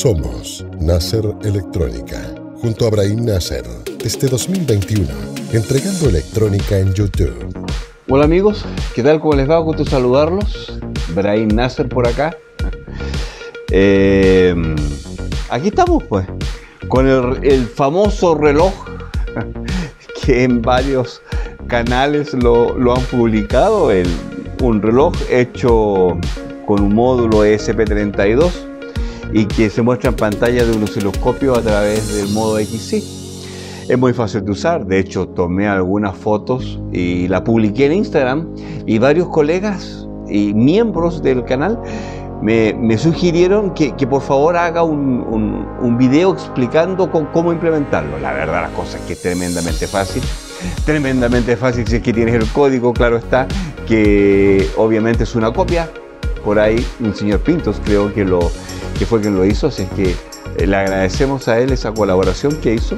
Somos Nasser Electrónica, junto a Brahim Nasser, este 2021, entregando electrónica en YouTube. Hola amigos, ¿qué tal? ¿Cómo les va? Gusto saludarlos. Brahim Nasser por acá. Eh, aquí estamos pues, con el, famoso reloj que en varios canales lo, han publicado, un reloj hecho con un módulo SP32 y que se muestra en pantalla de un osciloscopio a través del modo XC Es muy fácil de usar, de hecho tomé algunas fotos y la publiqué en Instagram y varios colegas y miembros del canal me, sugirieron que, por favor haga un, video explicando cómo implementarlo. La verdad la cosa es que es tremendamente fácil, tremendamente fácil si es que tienes el código, claro está, que obviamente es una copia. Por ahí un señor Pintos creo que lo, que fue quien lo hizo, así es que eh, le agradecemos a él esa colaboración que hizo.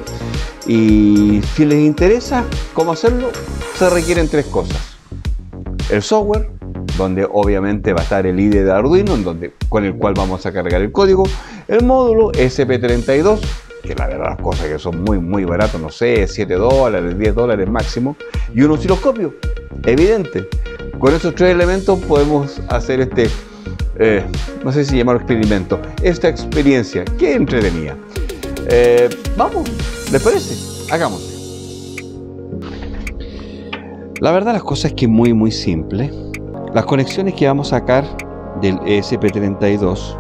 Y si les interesa cómo hacerlo, se requieren tres cosas. El software, donde obviamente va a estar el IDE de Arduino, en donde, con el cual vamos a cargar el código. El módulo SP32, que la verdad las cosas que son muy muy baratos, no sé, 7 dólares, 10 dólares máximo, y un osciloscopio, evidente. Con esos tres elementos podemos hacer este eh, no sé si llamarlo experimento, esta experiencia, que entretenía. Eh, vamos, ¿les parece? hagamos La verdad las cosas es que muy muy simple. Las conexiones que vamos a sacar del ESP32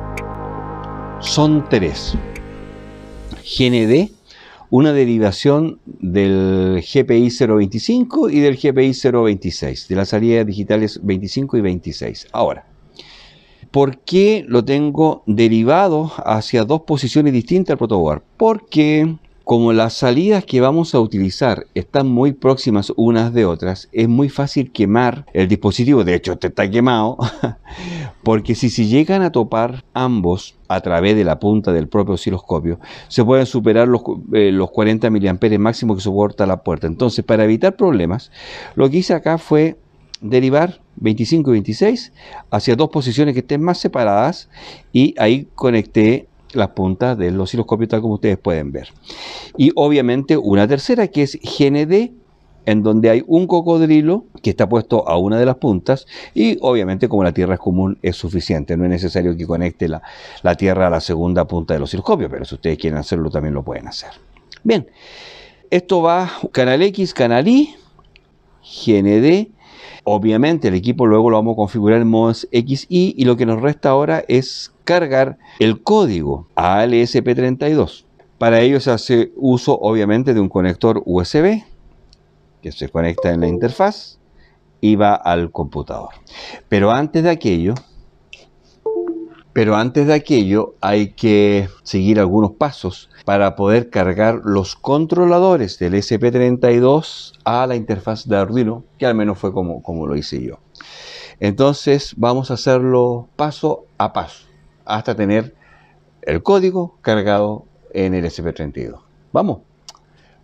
son tres. GND, una derivación del GPI 025 y del GPI 026, de las salidas digitales 25 y 26. Ahora, ¿Por qué lo tengo derivado hacia dos posiciones distintas al protoboard? Porque como las salidas que vamos a utilizar están muy próximas unas de otras, es muy fácil quemar el dispositivo. De hecho, este está quemado. Porque si se llegan a topar ambos a través de la punta del propio osciloscopio, se pueden superar los, eh, los 40 mA máximo que soporta la puerta. Entonces, para evitar problemas, lo que hice acá fue derivar 25 y 26 hacia dos posiciones que estén más separadas y ahí conecté las puntas del osciloscopio tal como ustedes pueden ver. Y obviamente una tercera que es GND en donde hay un cocodrilo que está puesto a una de las puntas y obviamente como la tierra es común es suficiente, no es necesario que conecte la, tierra a la segunda punta del osciloscopio, pero si ustedes quieren hacerlo también lo pueden hacer. Bien, esto va canal X, canal Y, GND, Obviamente el equipo luego lo vamos a configurar en modo XY y lo que nos resta ahora es cargar el código a LSP32. Para ello se hace uso obviamente de un conector USB que se conecta en la interfaz y va al computador. Pero antes de aquello, pero antes de aquello hay que seguir algunos pasos para poder cargar los controladores del SP32 a la interfaz de Arduino, que al menos fue como, como lo hice yo. Entonces vamos a hacerlo paso a paso hasta tener el código cargado en el SP32. Vamos.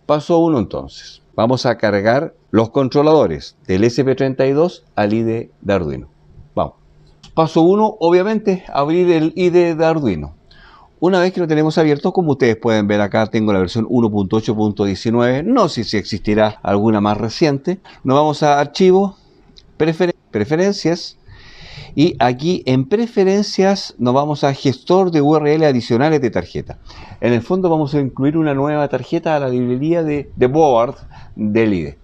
Paso 1 entonces. Vamos a cargar los controladores del SP32 al IDE de Arduino. Vamos. Paso 1, obviamente, abrir el IDE de Arduino. Una vez que lo tenemos abierto, como ustedes pueden ver acá, tengo la versión 1.8.19. No sé si existirá alguna más reciente. Nos vamos a archivo, preferencias. Y aquí en preferencias nos vamos a gestor de URL adicionales de tarjeta. En el fondo vamos a incluir una nueva tarjeta a la librería de, board del IDE.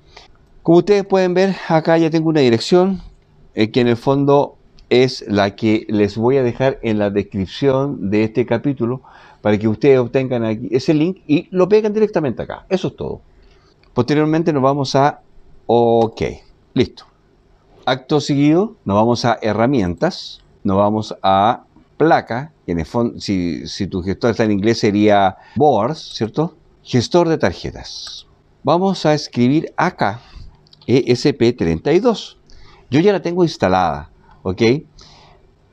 Como ustedes pueden ver, acá ya tengo una dirección eh, que en el fondo es la que les voy a dejar en la descripción de este capítulo para que ustedes obtengan aquí ese link y lo peguen directamente acá. Eso es todo. Posteriormente nos vamos a OK. Listo. Acto seguido nos vamos a herramientas, nos vamos a placa, en si, si tu gestor está en inglés sería boards, ¿cierto? Gestor de tarjetas. Vamos a escribir acá ESP32. Yo ya la tengo instalada ¿ok?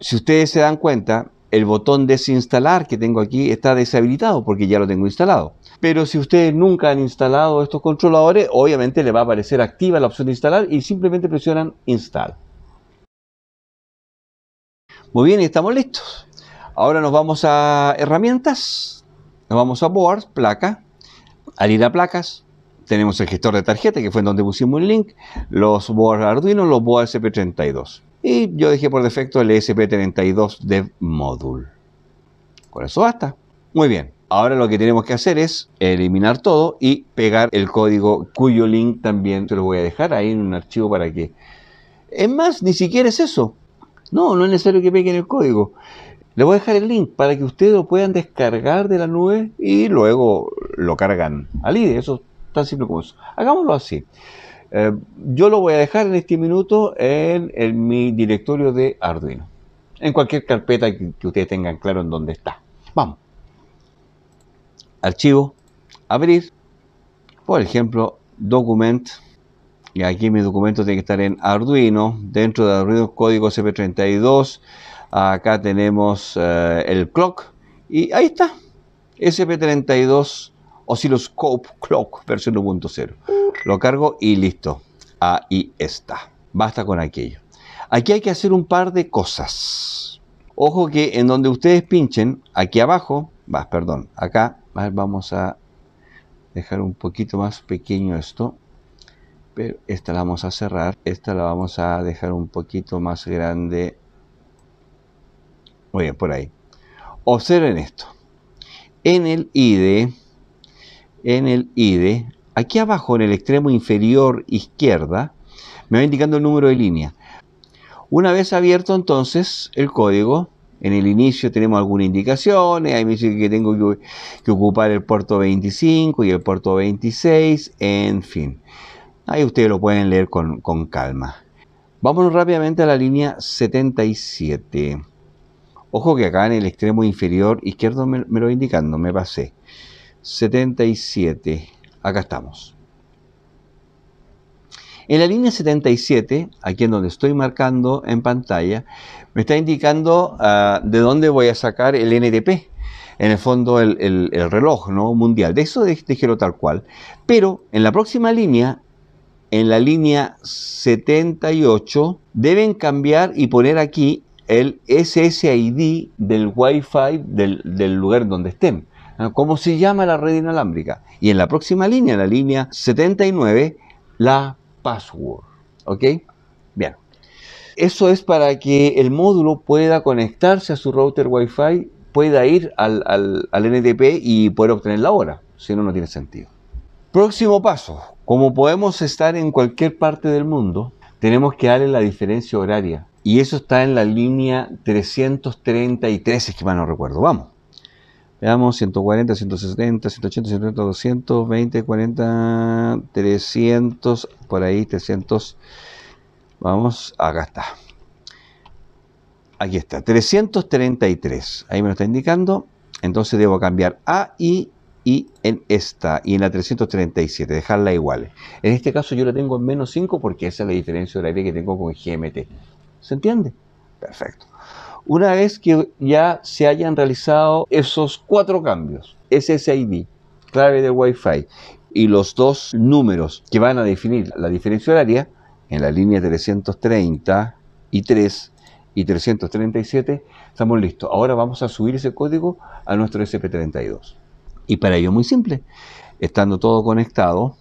Si ustedes se dan cuenta, el botón desinstalar que tengo aquí está deshabilitado porque ya lo tengo instalado. Pero si ustedes nunca han instalado estos controladores, obviamente les va a aparecer activa la opción de instalar y simplemente presionan install. Muy bien, estamos listos. Ahora nos vamos a herramientas, nos vamos a board, placa. Al ir a placas, tenemos el gestor de tarjeta, que fue en donde pusimos el link, los boards Arduino, los boards CP32. Y yo dejé por defecto el ESP32 Dev Con eso basta. Muy bien. Ahora lo que tenemos que hacer es eliminar todo y pegar el código cuyo link también se lo voy a dejar ahí en un archivo para que... Es más, ni siquiera es eso. No, no es necesario que peguen el código. le voy a dejar el link para que ustedes lo puedan descargar de la nube y luego lo cargan al IDE. Eso es tan simple como eso. Hagámoslo así. Eh, yo lo voy a dejar en este minuto en, mi directorio de Arduino, en cualquier carpeta que, ustedes tengan claro en dónde está. Vamos. Archivo, abrir, por ejemplo, document, y aquí mi documento tiene que estar en Arduino, dentro de Arduino código sp 32 acá tenemos eh, el clock, y ahí está, SP32 Oscilloscope Clock versión 1.0. Lo cargo y listo. Ahí está. Basta con aquello. Aquí hay que hacer un par de cosas. Ojo que en donde ustedes pinchen, aquí abajo, va, perdón, acá, vamos a dejar un poquito más pequeño esto. Pero esta la vamos a cerrar. Esta la vamos a dejar un poquito más grande. Voy a por ahí. Observen esto. En el ID, en el ID, Aquí abajo, en el extremo inferior izquierda, me va indicando el número de línea. Una vez abierto entonces el código, en el inicio tenemos algunas indicaciones, eh, ahí me dice que tengo que, ocupar el puerto 25 y el puerto 26, en fin. Ahí ustedes lo pueden leer con, calma. Vámonos rápidamente a la línea 77. Ojo que acá en el extremo inferior izquierdo me, lo lo indicando, me pasé. 77 acá estamos. En la línea 77, aquí en donde estoy marcando en pantalla, me está indicando ah, de dónde voy a sacar el NTP, en el fondo el, reloj ¿no? mundial. De eso dijeron tal cual. Pero en la próxima línea, en la línea 78, deben cambiar y poner aquí el SSID del Wi-Fi del lugar donde estén como se llama la red inalámbrica. Y en la próxima línea, la línea 79, la password. ¿Ok? Bien. Eso es para que el módulo pueda conectarse a su router Wi-Fi, pueda ir al, al, al NTP y poder obtener la hora. Si no, no tiene sentido. Próximo paso. Como podemos estar en cualquier parte del mundo, tenemos que darle la diferencia horaria. Y eso está en la línea 333, es que mal no recuerdo. Vamos. Veamos, 140, 170, 180, 190, 220, 40, 300, por ahí, 300. Vamos, acá está. Aquí está, 333. Ahí me lo está indicando. Entonces debo cambiar A y y en esta y en la 337, dejarla igual. En este caso yo la tengo en menos 5 porque esa es la diferencia horaria que tengo con GMT. ¿Se entiende? Perfecto. Una vez que ya se hayan realizado esos cuatro cambios, SSID, clave de Wi-Fi, y los dos números que van a definir la diferencia horaria, en la línea 330 y 3 y 337, estamos listos. Ahora vamos a subir ese código a nuestro SP32. Y para ello muy simple, estando todo conectado,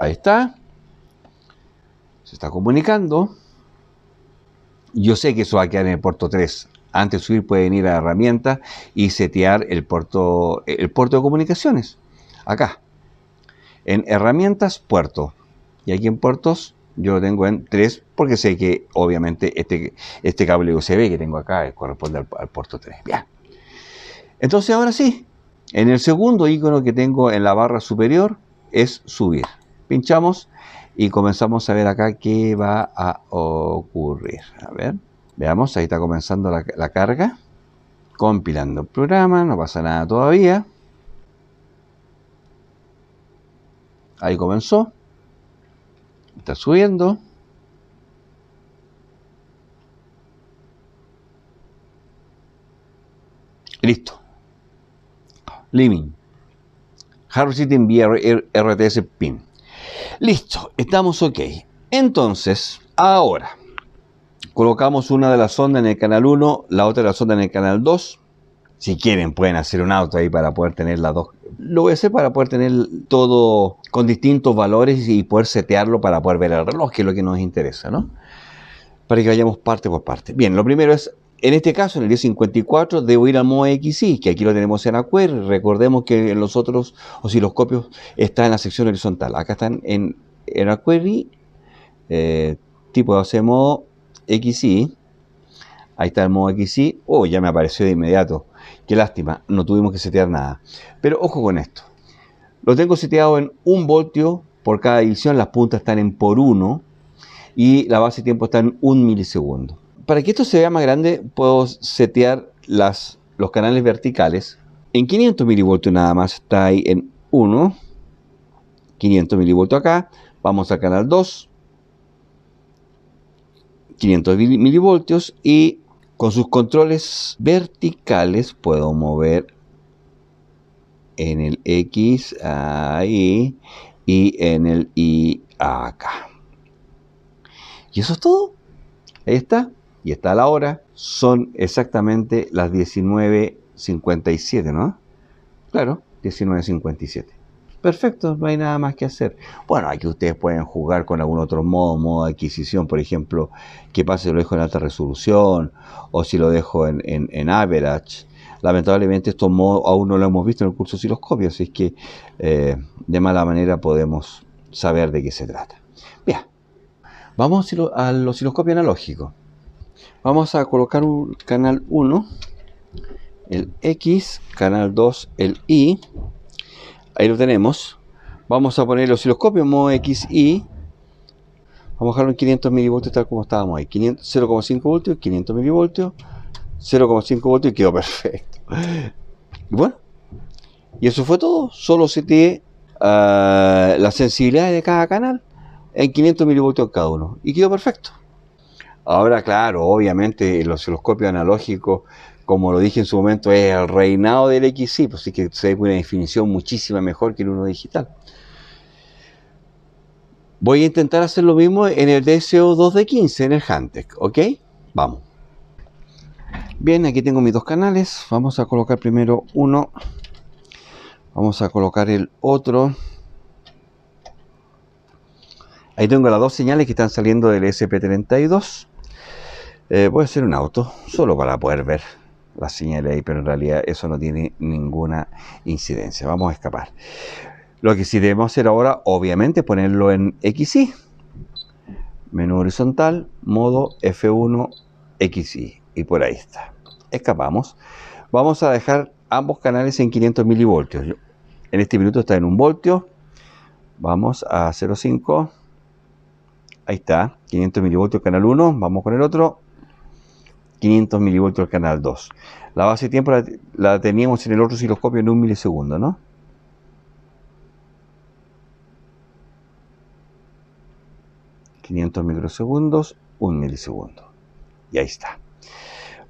ahí está, está comunicando. Yo sé que eso va a quedar en el puerto 3. Antes de subir pueden ir a herramientas y setear el puerto, el puerto de comunicaciones. Acá. En herramientas, puerto. Y aquí en puertos, yo lo tengo en 3 porque sé que obviamente este, este cable USB que tengo acá eh, corresponde al, al puerto 3. Bien. Entonces ahora sí, en el segundo icono que tengo en la barra superior es subir. Pinchamos y comenzamos a ver acá qué va a ocurrir. A ver, veamos, ahí está comenzando la, carga, compilando el programa, no pasa nada todavía. Ahí comenzó, está subiendo. Listo. Living. Harvesting vía RTS PIN. Listo, estamos ok. Entonces, ahora colocamos una de las ondas en el canal 1, la otra de la sonda en el canal 2. Si quieren, pueden hacer un auto ahí para poder tener las dos. Lo voy a hacer para poder tener todo con distintos valores y poder setearlo para poder ver el reloj, que es lo que nos interesa, ¿no? Para que vayamos parte por parte. Bien, lo primero es en este caso, en el 1054, debo ir al modo XY, que aquí lo tenemos en Aquery. Recordemos que en los otros osciloscopios está en la sección horizontal. Acá están en, en Tipo eh, tipo de modo XY. Ahí está el modo XY. Oh, ya me apareció de inmediato. Qué lástima, no tuvimos que setear nada. Pero ojo con esto. Lo tengo seteado en un voltio por cada división. Las puntas están en por 1 y la base de tiempo está en un milisegundo para que esto se vea más grande, puedo setear los canales verticales. En 500 milivoltios nada más está ahí en 1. 500 milivoltios acá. Vamos al canal 2. 500 milivoltios y con sus controles verticales puedo mover en el X ahí y en el Y acá. Y eso es todo. Ahí está y está la hora, son exactamente las 19.57, ¿no? Claro, 19.57. Perfecto, no hay nada más que hacer. Bueno, aquí ustedes pueden jugar con algún otro modo, modo de adquisición, por ejemplo, que pase si lo dejo en alta resolución o si lo dejo en, average. Lamentablemente estos modos aún no lo hemos visto en el curso de osciloscopio, así que eh, de mala manera podemos saber de qué se trata. Bien, vamos al osciloscopio analógico vamos a colocar un canal 1 el X canal 2 el Y ahí lo tenemos vamos a poner el osciloscopio en modo Y, vamos a dejarlo en 500 milivoltios tal como estábamos ahí 0,5 voltios 500 milivoltios 0,5 voltios y quedó perfecto bueno y eso fue todo solo se tiene ah, la sensibilidad de cada canal en 500 milivoltios cada uno y quedó perfecto Ahora, claro, obviamente el osciloscopio analógico, como lo dije en su momento, es el reinado del XY, pues así que se ve una definición muchísima mejor que el uno digital. Voy a intentar hacer lo mismo en el DSO2 de 15, en el Hantec, ¿ok? Vamos. Bien, aquí tengo mis dos canales. Vamos a colocar primero uno. Vamos a colocar el otro. Ahí tengo las dos señales que están saliendo del SP32. Eh, voy a hacer un auto, solo para poder ver la señal ahí, pero en realidad eso no tiene ninguna incidencia. Vamos a escapar. Lo que sí debemos hacer ahora, obviamente, es ponerlo en XY. Menú horizontal, modo F1, XY. Y por ahí está. Escapamos. Vamos a dejar ambos canales en 500 milivoltios. En este minuto está en un voltio. Vamos a 0,5. Ahí está. 500 milivoltios canal 1. Vamos con el otro. 500 milivoltios al canal 2. La base de tiempo la, teníamos en el otro osciloscopio en un milisegundo, ¿no? ...500 microsegundos, un milisegundo... ...y ahí está...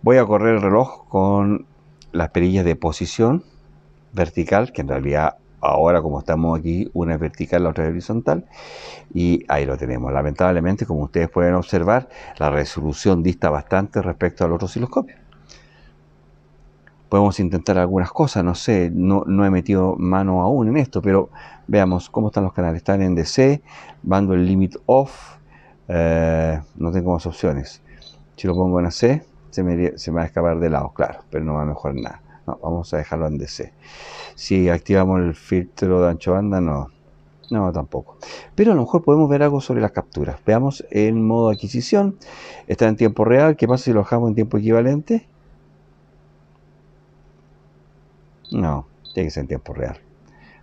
...voy a correr el reloj con... ...las perillas de posición... ...vertical, que en realidad ahora como estamos aquí, una es vertical, la otra es horizontal, y ahí lo tenemos. Lamentablemente, como ustedes pueden observar, la resolución dista bastante respecto al otro osciloscopio. Podemos intentar algunas cosas, no sé, no, no he metido mano aún en esto, pero veamos cómo están los canales. Están en DC, bando el limit off, eh, no tengo más opciones. Si lo pongo en AC, se se me va a escapar de lado, claro, pero no va a mejorar nada. No, vamos a dejarlo en DC. Si activamos el filtro de ancho banda, no. No, tampoco. Pero a lo mejor podemos ver algo sobre las capturas. Veamos en modo adquisición. Está en tiempo real. ¿Qué pasa si lo dejamos en tiempo equivalente? No, tiene que ser en tiempo real.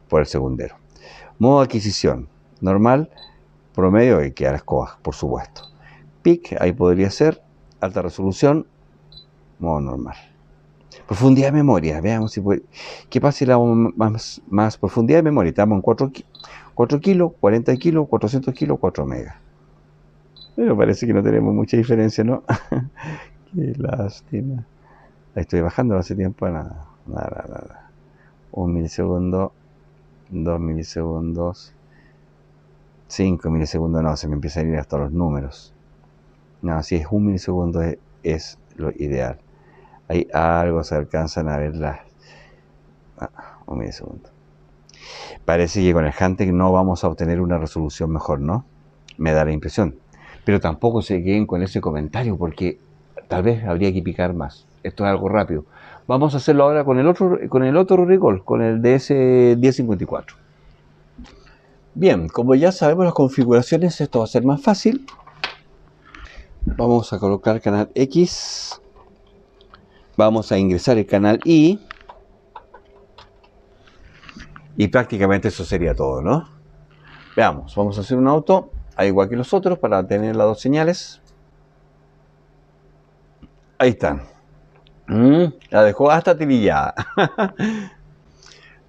Por el segundero. Modo adquisición. Normal, promedio y que a las por supuesto. PIC, ahí podría ser. Alta resolución, modo normal. Profundidad de memoria, veamos si ¿Qué pasa si la más, más, profundidad de memoria? Estamos en 4, 4 kilos, 40 kilos, 400 kilos, 4 megas. Pero parece que no tenemos mucha diferencia, ¿no? Qué lástima. Ahí estoy bajando hace tiempo, nada, nada, nada. Un milisegundo, dos milisegundos, cinco milisegundos, no, se me empieza a ir hasta los números. No, si es un milisegundo es lo ideal. Hay algo, se alcanzan a ver Ah, un milisegundo. Parece que con el hunting no vamos a obtener una resolución mejor, ¿no? Me da la impresión. Pero tampoco se queden con ese comentario porque tal vez habría que picar más. Esto es algo rápido. Vamos a hacerlo ahora con el otro, con el otro con el DS1054. Bien, como ya sabemos las configuraciones, esto va a ser más fácil. Vamos a colocar canal X vamos a ingresar el canal I. Y prácticamente eso sería todo, ¿no? Veamos, vamos a hacer un auto, igual que los otros, para tener las dos señales. Ahí están. Mm, la dejó hasta tirillada.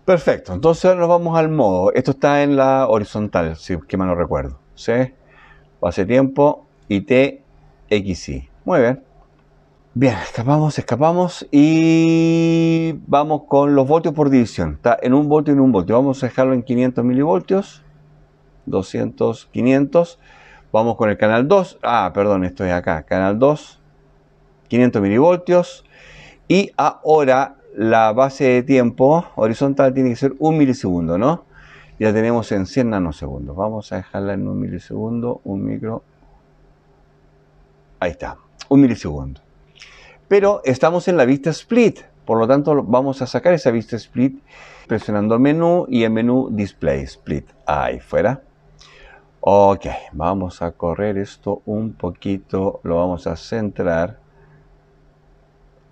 Perfecto, entonces ahora nos vamos al modo. Esto está en la horizontal, si que mal no recuerdo. ¿Sí? hace tiempo, IT, XY. Muy bien. Bien, escapamos, escapamos y vamos con los voltios por división. Está en un voltio y en un voltio. Vamos a dejarlo en 500 milivoltios. 200, 500. Vamos con el canal 2. Ah, perdón, esto es acá. Canal 2, 500 milivoltios. Y ahora la base de tiempo horizontal tiene que ser un milisegundo, ¿no? Ya tenemos en 100 nanosegundos. Vamos a dejarla en un milisegundo, un micro. Ahí está, un milisegundo. Pero estamos en la vista split, por lo tanto vamos a sacar esa vista split presionando menú y el menú display split. Ahí fuera. Ok, vamos a correr esto un poquito, lo vamos a centrar.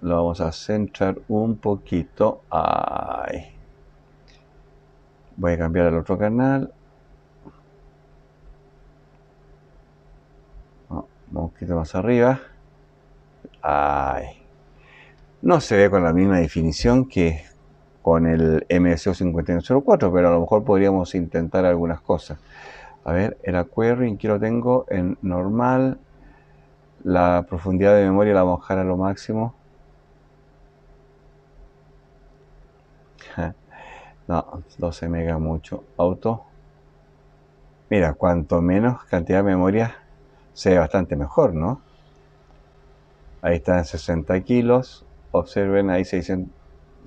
Lo vamos a centrar un poquito. Ahí. Voy a cambiar el otro canal. Oh, un poquito más arriba. Ay, no se ve con la misma definición que con el MSO 5104, pero a lo mejor podríamos intentar algunas cosas. A ver, el aquarium que lo tengo en normal. La profundidad de memoria la vamos a bajar a lo máximo. No, 12 mega mucho. Auto. Mira, cuanto menos cantidad de memoria, sea bastante mejor, ¿no? Ahí están en 60 kilos. Observen ahí 600,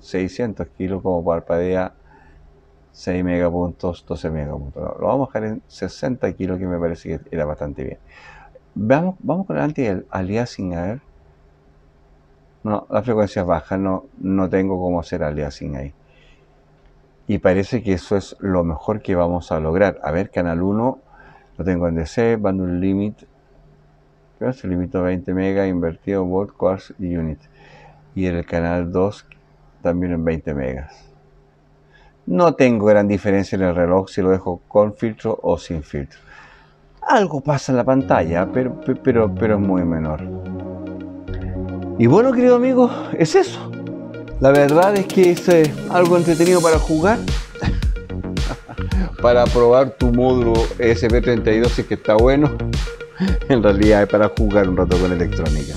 600 kilos como parpadea 6 megapuntos, 12 megapuntos. lo vamos a dejar en 60 kilos que me parece que era bastante bien. Vamos, vamos con el anti-aliasing a ver. No, la frecuencia es baja, no, no tengo cómo hacer aliasing ahí. Y parece que eso es lo mejor que vamos a lograr. A ver, canal 1 lo tengo en DC, un limit se limitó a 20 MB invertido World Quartz Unit y en el canal 2 también en 20 megas. No tengo gran diferencia en el reloj si lo dejo con filtro o sin filtro. Algo pasa en la pantalla, pero, pero, pero es muy menor. Y bueno, querido amigo, es eso. La verdad es que es algo entretenido para jugar, para probar tu módulo SP32 si que está bueno. en realidad es para jugar un rato con electrónica.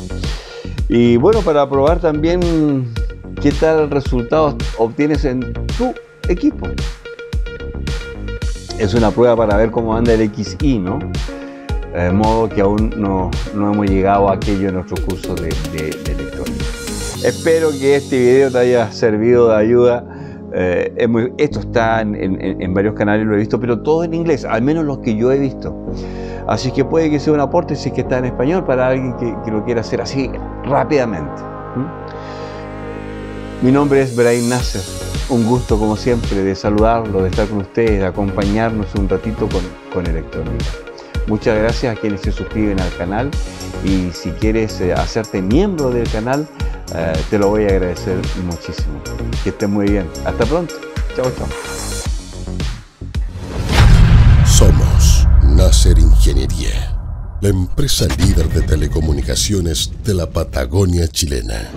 Y bueno, para probar también qué tal resultados obtienes en tu equipo. Es una prueba para ver cómo anda el XI, ¿no? De modo que aún no, hemos llegado a aquello en nuestro curso de, electrónica. Espero que este video te haya servido de ayuda. Eh, esto está en, varios canales, lo he visto, pero todo en inglés, al menos los que yo he visto. Así que puede que sea un aporte si es que está en español para alguien que, lo quiera hacer así rápidamente. ¿Mm? Mi nombre es Brahim Nasser. Un gusto, como siempre, de saludarlo, de estar con ustedes, de acompañarnos un ratito con, con Electrónica. Muchas gracias a quienes se suscriben al canal y si quieres eh, hacerte miembro del canal, eh, te lo voy a agradecer muchísimo. Que estés muy bien. Hasta pronto. Chao, chao. Ser Ingeniería, la empresa líder de telecomunicaciones de la Patagonia chilena.